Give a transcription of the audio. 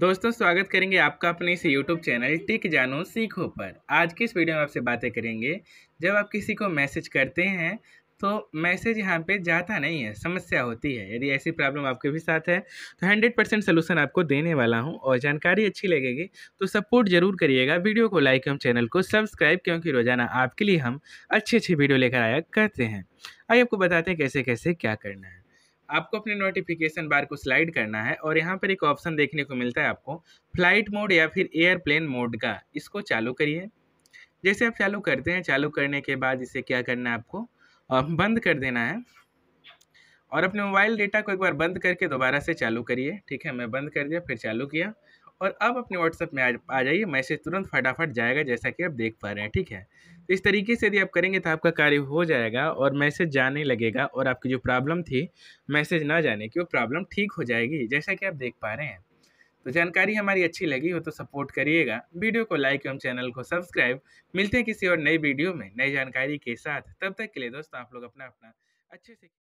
दोस्तों स्वागत करेंगे आपका अपने इस यूट्यूब चैनल टिक जानो सीखो पर आज की इस वीडियो में आपसे बातें करेंगे जब आप किसी को मैसेज करते हैं तो मैसेज यहाँ पे जाता नहीं है समस्या होती है यदि ऐसी प्रॉब्लम आपके भी साथ है तो हंड्रेड परसेंट सोल्यूशन आपको देने वाला हूँ और जानकारी अच्छी लगेगी तो सपोर्ट जरूर करिएगा वीडियो को लाइक एवं चैनल को सब्सक्राइब क्योंकि रोजाना आपके लिए हम अच्छी अच्छी वीडियो लेकर आया करते हैं आइए आपको बताते हैं कैसे कैसे क्या करना है आपको अपने नोटिफिकेशन बार को स्लाइड करना है और यहाँ पर एक ऑप्शन देखने को मिलता है आपको फ्लाइट मोड या फिर एयरप्लेन मोड का इसको चालू करिए जैसे आप चालू करते हैं चालू करने के बाद इसे क्या करना है आपको बंद कर देना है और अपने मोबाइल डेटा को एक बार बंद करके दोबारा से चालू करिए ठीक है मैं बंद कर दिया फिर चालू किया और अब अपने व्हाट्सएप में आ जाइए मैसेज तुरंत फटाफट जाएगा जैसा कि आप देख पा रहे हैं ठीक है तो इस तरीके से यदि आप करेंगे तो आपका कार्य हो जाएगा और मैसेज जाने लगेगा और आपकी जो प्रॉब्लम थी मैसेज ना जाने की वो प्रॉब्लम ठीक हो जाएगी जैसा कि आप देख पा रहे हैं तो जानकारी हमारी अच्छी लगी हो तो सपोर्ट करिएगा वीडियो को लाइक एवं चैनल को सब्सक्राइब मिलते हैं किसी और नई वीडियो में नई जानकारी के साथ तब तक के लिए दोस्तों आप लोग अपना अपना अच्छे से